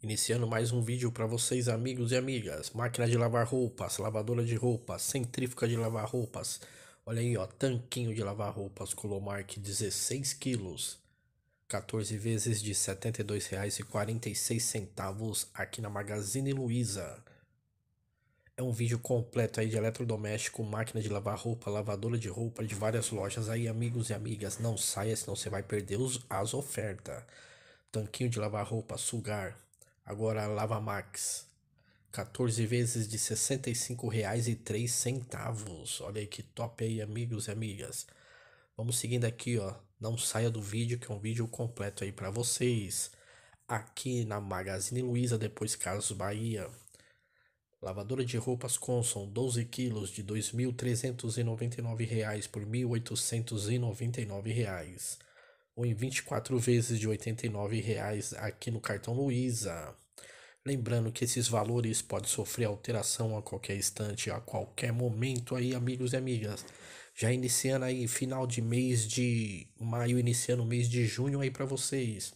Iniciando mais um vídeo para vocês amigos e amigas. Máquina de lavar roupas, lavadora de roupas, centrífuga de lavar roupas. Olha aí, ó, tanquinho de lavar roupas Colomark 16 quilos. 14 vezes de R$ 72,46 aqui na Magazine Luiza. É um vídeo completo aí de eletrodoméstico, máquina de lavar roupa, lavadora de roupa de várias lojas aí, amigos e amigas. Não saia, senão você vai perder os, as ofertas. Tanquinho de lavar roupa, sugar, Agora a Lava Max, 14 vezes de R$ 65,03. Olha aí que top aí, amigos e amigas. Vamos seguindo aqui, ó. Não saia do vídeo, que é um vídeo completo aí para vocês. Aqui na Magazine Luiza, depois Carlos Bahia. Lavadora de roupas Conson, 12 quilos de R$ 2.399 por R$ 1.899 ou em 24 vezes de R$ reais aqui no cartão Luiza. Lembrando que esses valores podem sofrer alteração a qualquer instante, a qualquer momento aí, amigos e amigas. Já iniciando aí final de mês de maio, iniciando o mês de junho aí para vocês.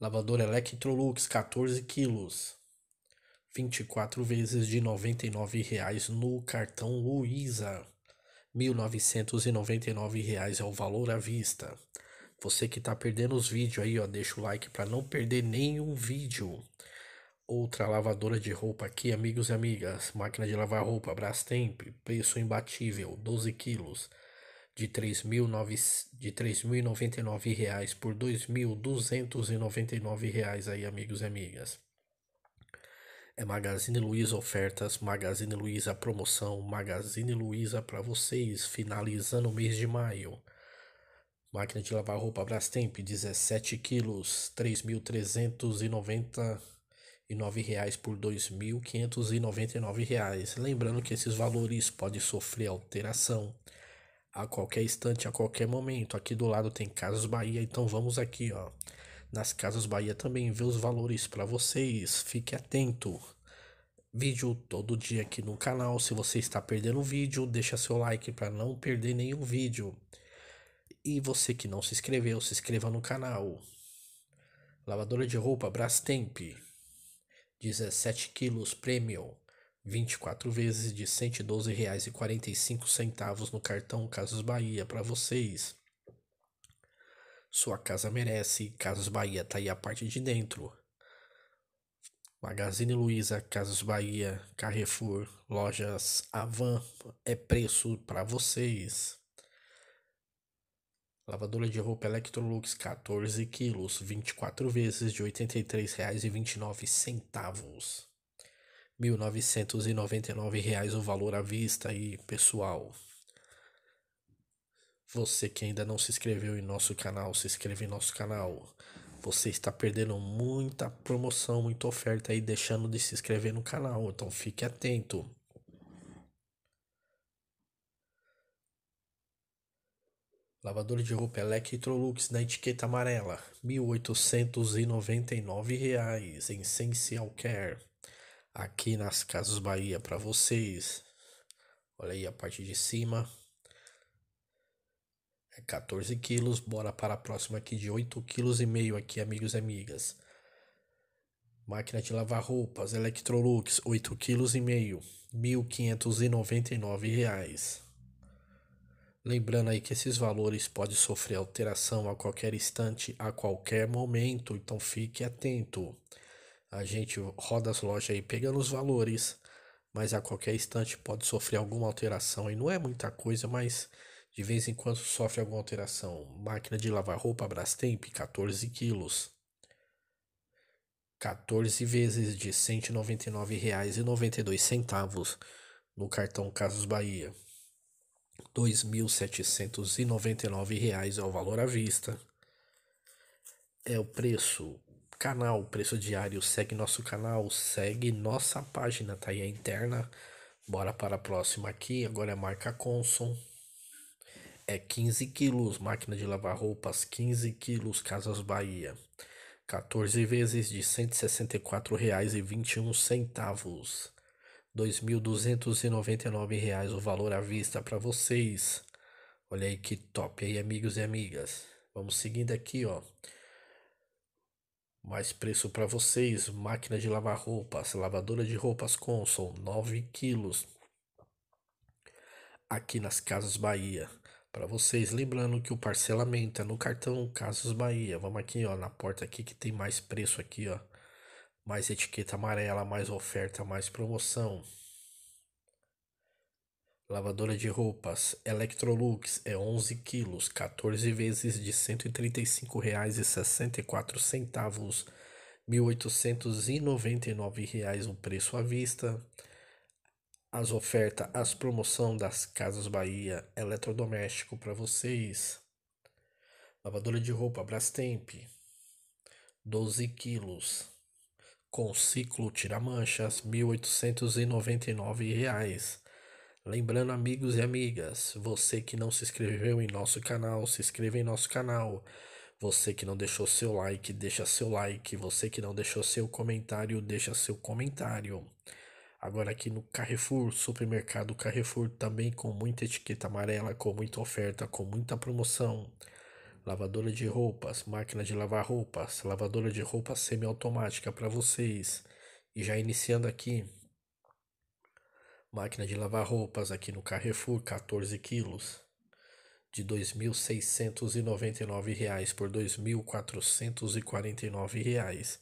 Lavadora Electrolux 14 quilos. 24 vezes de R$ reais no cartão Luiza. R$ 1.999 é o valor à vista. Você que está perdendo os vídeos aí, ó, deixa o like para não perder nenhum vídeo. Outra lavadora de roupa aqui, amigos e amigas. Máquina de lavar roupa Brastemp, preço imbatível, 12 quilos. De R$ 3.099 por R$ 2.299 aí, amigos e amigas. É Magazine Luiza Ofertas, Magazine Luiza Promoção, Magazine Luiza para vocês, finalizando o mês de maio. Máquina de lavar roupa Brastemp, 17 quilos, R$ 3.399 por R$ 2.599. Lembrando que esses valores podem sofrer alteração a qualquer instante, a qualquer momento. Aqui do lado tem Casas Bahia, então vamos aqui, ó. Nas Casas Bahia também ver os valores para vocês. Fique atento. Vídeo todo dia aqui no canal. Se você está perdendo vídeo, deixa seu like para não perder nenhum vídeo. E você que não se inscreveu, se inscreva no canal. Lavadora de roupa Brastemp. 17 quilos premium. 24 vezes de R$ 112,45 no cartão Casas Bahia para vocês. Sua Casa Merece, Casas Bahia tá aí a parte de dentro. Magazine Luiza, Casas Bahia, Carrefour, lojas Avan, é preço para vocês. Lavadora de roupa Electrolux 14 quilos, 24 vezes de R$ 83,29. R$ 1.999 o valor à vista aí, pessoal. Você que ainda não se inscreveu em nosso canal, se inscreva em nosso canal. Você está perdendo muita promoção, muita oferta aí, deixando de se inscrever no canal. Então fique atento. Lavador de roupa Electrolux na etiqueta amarela, R$ 1.899,00 em Essential Care. Aqui nas Casas Bahia para vocês. Olha aí a parte de cima. É 14 quilos, bora para a próxima aqui de 8,5 quilos e meio aqui, amigos e amigas. Máquina de lavar roupas, Electrolux, 8,5 quilos e meio, R$ 1.599. Lembrando aí que esses valores podem sofrer alteração a qualquer instante, a qualquer momento, então fique atento. A gente roda as lojas aí pegando os valores, mas a qualquer instante pode sofrer alguma alteração e não é muita coisa, mas de vez em quando sofre alguma alteração. Máquina de lavar roupa Brastemp, 14 quilos. 14 vezes de R$ 199,92 no cartão Casas Bahia. R$ 2.799 é o valor à vista. É o preço. Canal, preço diário. Segue nosso canal, segue nossa página, tá aí a interna. Bora para a próxima aqui. Agora é a marca Conson é 15 quilos, máquina de lavar roupas 15 quilos, Casas Bahia. 14 vezes de R$ 164,21. R$ 2.299 o valor à vista para vocês. Olha aí que top aí, amigos e amigas. Vamos seguindo aqui, ó. Mais preço para vocês, máquina de lavar roupas, lavadora de roupas Consul, 9 quilos. Aqui nas Casas Bahia, para vocês. Lembrando que o parcelamento é no cartão Casas Bahia. Vamos aqui, ó, na porta aqui que tem mais preço aqui, ó. Mais etiqueta amarela, mais oferta, mais promoção. Lavadora de roupas Electrolux é 11 quilos, 14 vezes de R$ 135,64, R$ 1.899 o preço à vista as ofertas, as promoção das Casas Bahia, eletrodoméstico para vocês. Lavadora de roupa Brastemp, 12 quilos, com ciclo tira-manchas, R$ 1.899. Lembrando, amigos e amigas, você que não se inscreveu em nosso canal, se inscreva em nosso canal. Você que não deixou seu like, deixa seu like. Você que não deixou seu comentário, deixa seu comentário. Agora aqui no Carrefour, supermercado Carrefour também com muita etiqueta amarela, com muita oferta, com muita promoção. Lavadora de roupas, máquina de lavar roupas, lavadora de roupas semiautomática para vocês. E já iniciando aqui, máquina de lavar roupas aqui no Carrefour, 14 quilos, de R$ 2.699 por R$ 2.449.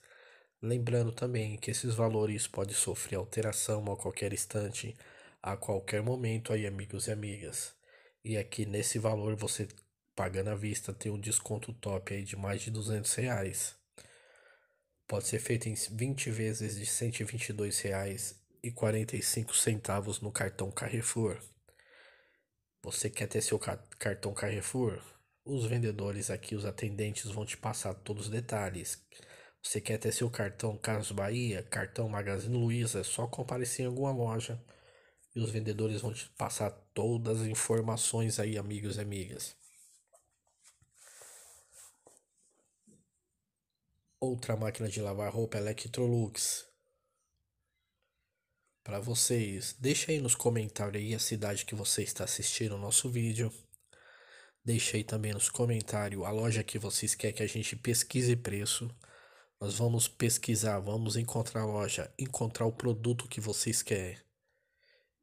Lembrando também que esses valores podem sofrer alteração a qualquer instante, a qualquer momento aí, amigos e amigas. E aqui nesse valor você pagando à vista tem um desconto top aí de mais de 200 reais. Pode ser feito em 20 vezes de 122 reais e 45 centavos no cartão Carrefour. Você quer ter seu cartão Carrefour? Os vendedores aqui, os atendentes vão te passar todos os detalhes você quer ter seu cartão Carlos Bahia, cartão Magazine Luiza, é só comparecer em alguma loja e os vendedores vão te passar todas as informações aí, amigos e amigas. Outra máquina de lavar roupa é Electrolux. Para vocês, deixa aí nos comentários aí a cidade que você está assistindo o nosso vídeo. Deixa aí também nos comentários a loja que vocês querem que a gente pesquise preço. Nós vamos pesquisar, vamos encontrar a loja, encontrar o produto que vocês querem.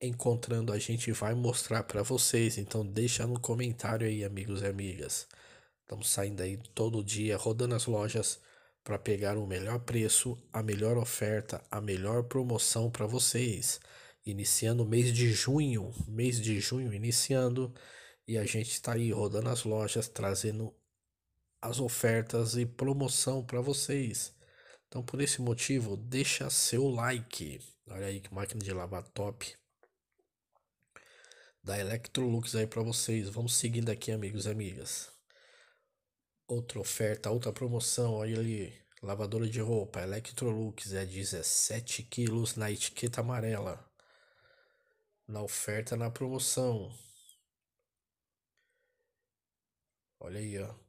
Encontrando, a gente vai mostrar para vocês. Então, deixa no comentário aí, amigos e amigas. Estamos saindo aí todo dia, rodando as lojas para pegar o melhor preço, a melhor oferta, a melhor promoção para vocês. Iniciando o mês de junho, mês de junho iniciando, e a gente está aí rodando as lojas, trazendo as ofertas e promoção para vocês. Então, por esse motivo, deixa seu like. Olha aí que máquina de lavar top da Electrolux aí para vocês. Vamos seguindo aqui, amigos e amigas. Outra oferta, outra promoção, olha ali, lavadora de roupa Electrolux é 17 quilos na etiqueta amarela. Na oferta, na promoção. Olha aí, ó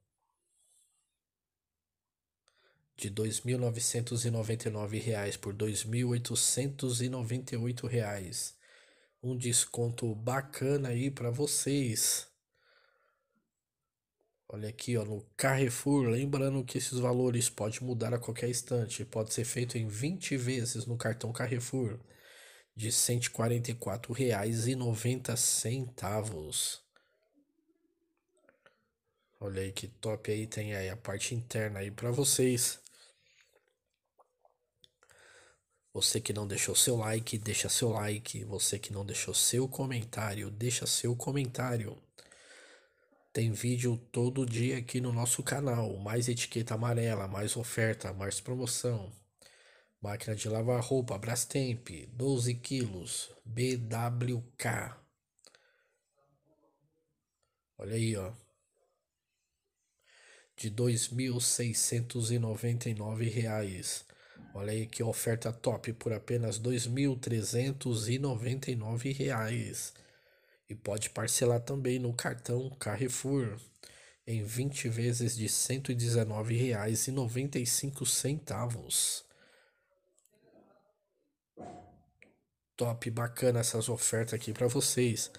de R$ 2.999 por R$ 2.898. Um desconto bacana aí para vocês. Olha aqui, ó, no Carrefour, lembrando que esses valores pode mudar a qualquer instante, pode ser feito em 20 vezes no cartão Carrefour de R$ 144,90. Olha aí que top aí tem aí a parte interna aí para vocês. Você que não deixou seu like, deixa seu like. Você que não deixou seu comentário, deixa seu comentário. Tem vídeo todo dia aqui no nosso canal. Mais etiqueta amarela, mais oferta, mais promoção. Máquina de lavar roupa, Brastemp, 12 quilos, BWK. Olha aí, ó. De R$ 2.699. Olha aí que oferta top por apenas R$ 2.399. E pode parcelar também no cartão Carrefour em 20 vezes de R$ 119,95. Top, bacana essas ofertas aqui para vocês.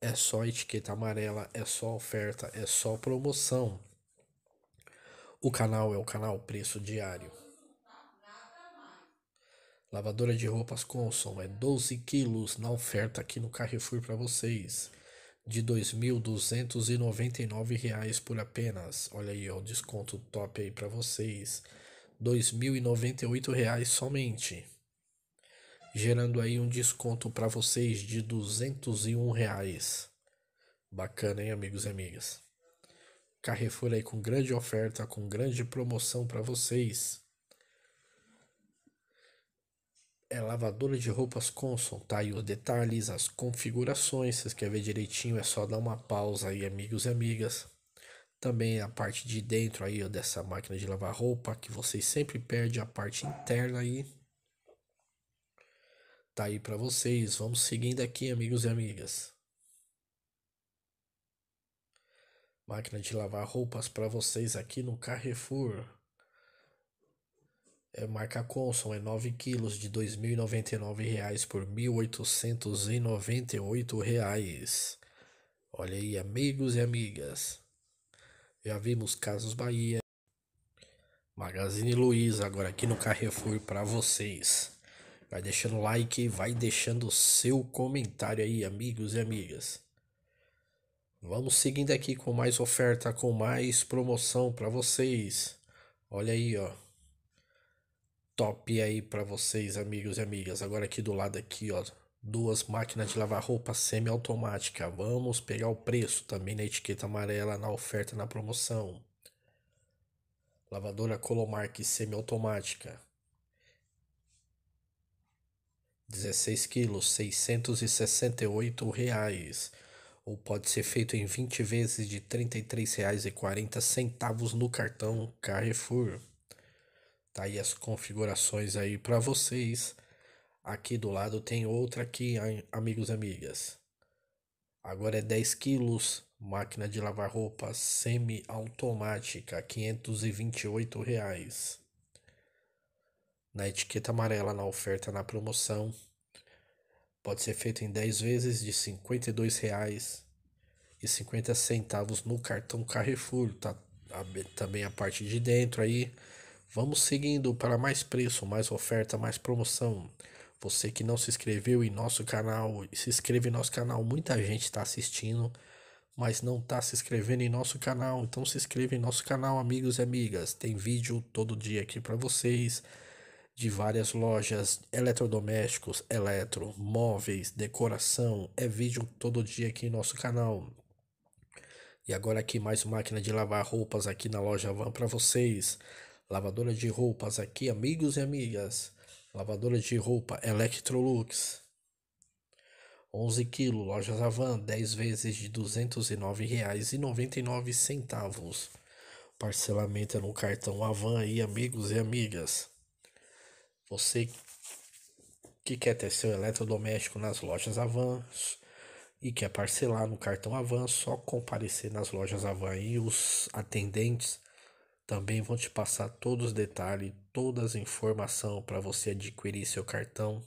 É só etiqueta amarela, é só oferta, é só promoção. O canal é o canal Preço Diário. Lavadora de roupas Conson é 12 quilos na oferta aqui no Carrefour para vocês. De R$ 2.299 por apenas. Olha aí, o desconto top aí para vocês. R$ 2.098 somente. Gerando aí um desconto para vocês de R$ 201. Reais. Bacana, hein, amigos e amigas? Carrefour aí com grande oferta, com grande promoção para vocês. É lavadora de roupas Conson, tá aí os detalhes, as configurações, vocês querem ver direitinho, é só dar uma pausa aí, amigos e amigas. Também a parte de dentro aí ó, dessa máquina de lavar roupa, que vocês sempre perdem a parte interna aí. Tá aí para vocês, vamos seguindo aqui, amigos e amigas. Máquina de lavar roupas para vocês aqui no Carrefour. É marca Conson, é 9 quilos de R$ 2.099 por R$ 1.898. Olha aí, amigos e amigas. Já vimos Casos Bahia. Magazine Luiza, agora aqui no Carrefour para vocês. Vai deixando like, vai deixando seu comentário aí, amigos e amigas. Vamos seguindo aqui com mais oferta, com mais promoção para vocês. Olha aí, ó. Top aí para vocês, amigos e amigas. Agora aqui do lado aqui, ó, duas máquinas de lavar roupa semiautomática. Vamos pegar o preço também na etiqueta amarela na oferta na promoção. Lavadora Colomark semiautomática. 16 quilos, R$ reais ou pode ser feito em 20 vezes de R$ 33,40 no cartão Carrefour. Tá aí as configurações aí para vocês. Aqui do lado tem outra aqui, amigos e amigas. Agora é 10 quilos, máquina de lavar roupa semi-automática, R$ 528. Reais. Na etiqueta amarela, na oferta, na promoção, Pode ser feito em 10 vezes de R$ 52,50 no cartão Carrefour. Tá também a parte de dentro aí. Vamos seguindo para mais preço, mais oferta, mais promoção. Você que não se inscreveu em nosso canal, se inscreve em nosso canal. Muita gente está assistindo, mas não está se inscrevendo em nosso canal. Então se inscreva em nosso canal, amigos e amigas. Tem vídeo todo dia aqui para vocês de várias lojas, eletrodomésticos, eletro, móveis, decoração, é vídeo todo dia aqui em nosso canal. E agora aqui mais máquina de lavar roupas aqui na loja Van para vocês. Lavadora de roupas aqui, amigos e amigas. Lavadora de roupa Electrolux. 11 kg, lojas Avan, 10 vezes de R$ 209,99. Parcelamento é no cartão Avan aí, amigos e amigas. Você que quer ter seu eletrodoméstico nas lojas Avan e quer parcelar no cartão Avan, só comparecer nas lojas Avan e os atendentes também vão te passar todos os detalhes, todas as informações para você adquirir seu cartão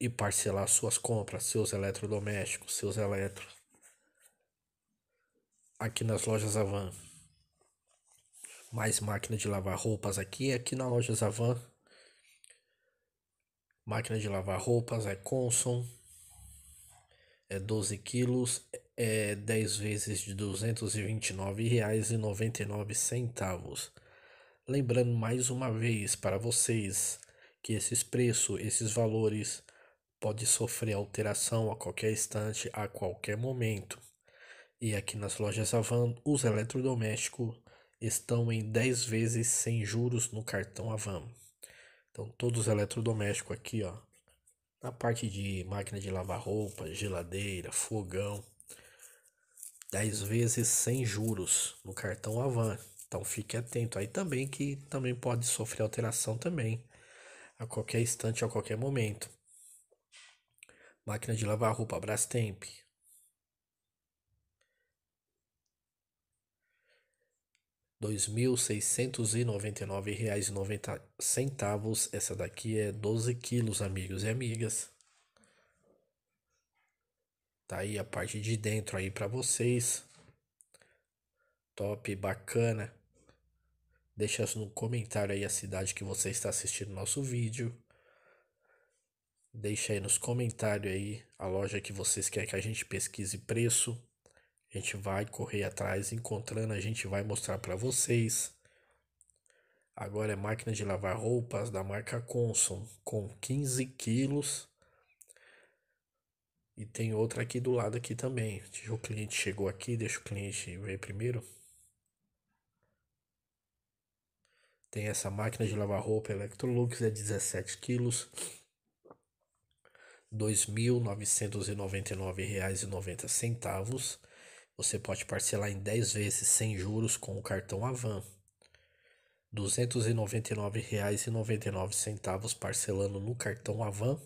e parcelar suas compras, seus eletrodomésticos, seus eletros. Aqui nas lojas Avan. Mais máquina de lavar roupas aqui, aqui na lojas Avan máquina de lavar roupas é Conson, é 12 quilos, é 10 vezes de R$ 229,99. Lembrando mais uma vez para vocês que esses preços, esses valores pode sofrer alteração a qualquer instante, a qualquer momento. E aqui nas lojas Avan, os eletrodomésticos estão em 10 vezes sem juros no cartão Avan. Então, todos os eletrodomésticos aqui, ó. Na parte de máquina de lavar roupa, geladeira, fogão. 10 vezes sem juros no cartão Avan. Então fique atento aí também que também pode sofrer alteração também a qualquer instante, a qualquer momento. Máquina de lavar roupa Brastemp, R$ 2.699,90. Essa daqui é 12 quilos, amigos e amigas. Tá aí a parte de dentro aí para vocês. Top, bacana. Deixa no comentário aí a cidade que você está assistindo nosso vídeo. Deixa aí nos comentários aí a loja que vocês querem que a gente pesquise preço. A gente vai correr atrás, encontrando, a gente vai mostrar para vocês. Agora é máquina de lavar roupas da marca Conson, com 15 quilos. E tem outra aqui do lado aqui também. Deixa o cliente chegou aqui, deixa o cliente ver primeiro. Tem essa máquina de lavar roupa Electrolux, é 17 quilos. R$ 2.999,90. Você pode parcelar em 10 vezes sem juros com o cartão Avan. R$ 299,99 parcelando no cartão Avan.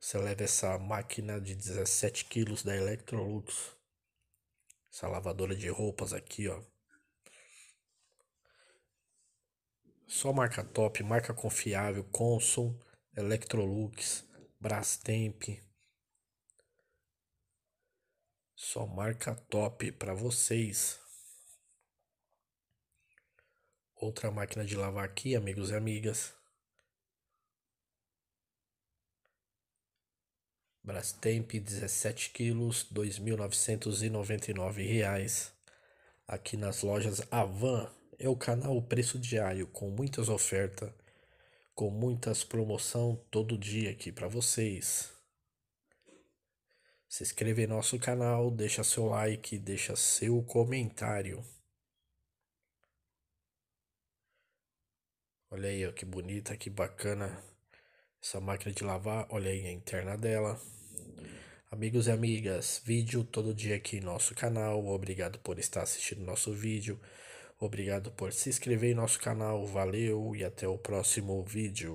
Você leva essa máquina de 17 quilos da Electrolux. Essa lavadora de roupas aqui, ó. Só marca top, marca confiável, Consum, Electrolux, Brastemp, só marca top para vocês. Outra máquina de lavar aqui, amigos e amigas. Brastemp 17 quilos, R$ 2.999 aqui nas lojas Avan. É o canal Preço Diário com muitas ofertas, com muitas promoção todo dia aqui para vocês se inscrever no nosso canal, deixa seu like, deixa seu comentário. Olha aí, ó, que bonita, que bacana essa máquina de lavar. Olha aí a interna dela. Amigos e amigas, vídeo todo dia aqui em nosso canal. Obrigado por estar assistindo nosso vídeo. Obrigado por se inscrever em nosso canal. Valeu e até o próximo vídeo.